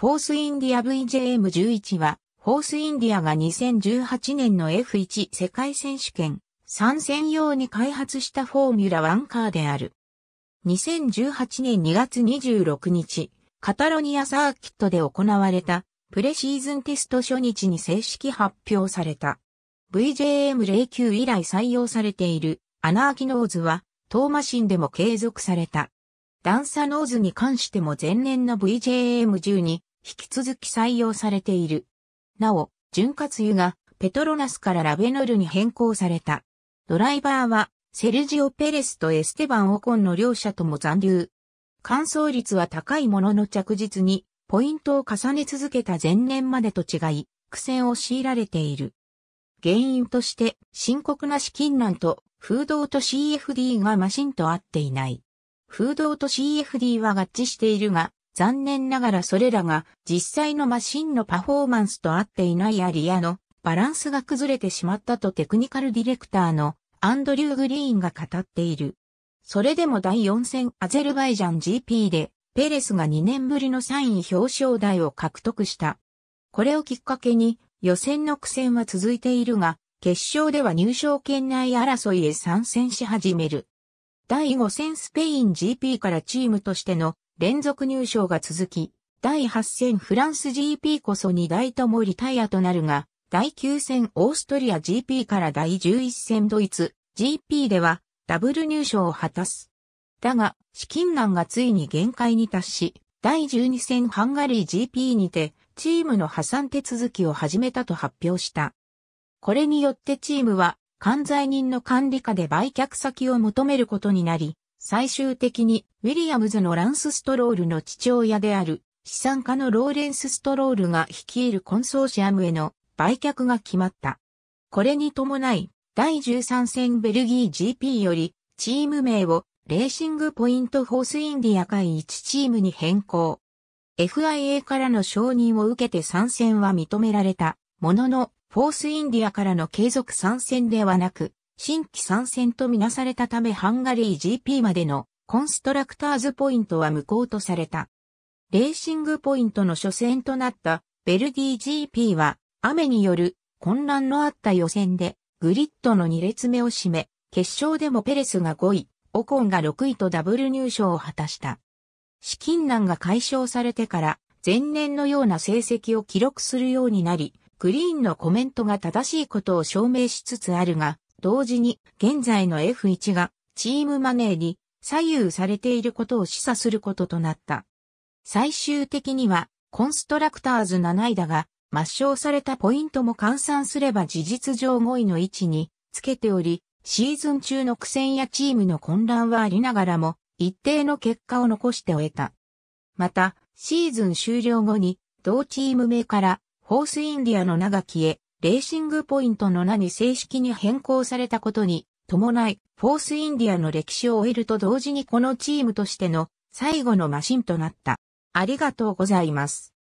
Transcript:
フォースインディア VJM11 は、フォースインディアが2018年の F1 世界選手権参戦用に開発したフォーミュラワンカーである。2018年2月26日、カタロニアサーキットで行われたプレシーズンテスト初日に正式発表された。VJM09 以来採用されているアナーキノーズは、当マシンでも継続された。段差ノーズに関しても前年の VJM10 に引き続き採用されている。なお、潤滑油がペトロナスからラベノルに変更された。ドライバーはセルジオ・ペレスとエステバン・オコンの両者とも残留。乾燥率は高いものの着実にポイントを重ね続けた前年までと違い、苦戦を強いられている。原因として深刻な資金難と風洞と CFD がマシンと合っていない。風洞と CFD は合致しているが、残念ながらそれらが実際のマシンのパフォーマンスと合っていないアリアのバランスが崩れてしまったとテクニカルディレクターのアンドリュー・グリーンが語っている。それでも第4戦アゼルバイジャン GP でペレスが2年ぶりの3位表彰台を獲得した。これをきっかけに予選の苦戦は続いているが、決勝では入賞圏内争いへ参戦し始める。第5戦スペイン GP からチームとしての連続入賞が続き、第8戦フランス GP こそ2台ともリタイアとなるが、第9戦オーストリア GP から第11戦ドイツ GP ではダブル入賞を果たす。だが、資金難がついに限界に達し、第12戦ハンガリー GP にて、チームの破産手続きを始めたと発表した。これによってチームは、関在人の管理下で売却先を求めることになり、最終的にウィリアムズのランス・ストロールの父親である資産家のローレンス・ストロールが率いるコンソーシアムへの売却が決まった。これに伴い、第13戦ベルギー GP よりチーム名をレーシングポイントホースインディア会1チームに変更。FIA からの承認を受けて参戦は認められたものの、フォースインディアからの継続参戦ではなく、新規参戦とみなされたためハンガリー GP までのコンストラクターズポイントは無効とされた。レーシングポイントの初戦となったベルディ GP は雨による混乱のあった予選でグリッドの2列目を占め、決勝でもペレスが5位、オコンが6位とダブル入賞を果たした。資金難が解消されてから前年のような成績を記録するようになり、グリーンのコメントが正しいことを証明しつつあるが、同時に現在の F1 がチームマネーに左右されていることを示唆することとなった。最終的にはコンストラクターズ7位だが、抹消されたポイントも換算すれば事実上5位の位置につけており、シーズン中の苦戦やチームの混乱はありながらも、一定の結果を残して終えた。また、シーズン終了後に、同チーム名から、ホースインディアの長きへ、レーシングポイントの名に正式に変更されたことに伴い、フォースインディアの歴史を終えると同時にこのチームとしての最後のマシンとなった。ありがとうございます。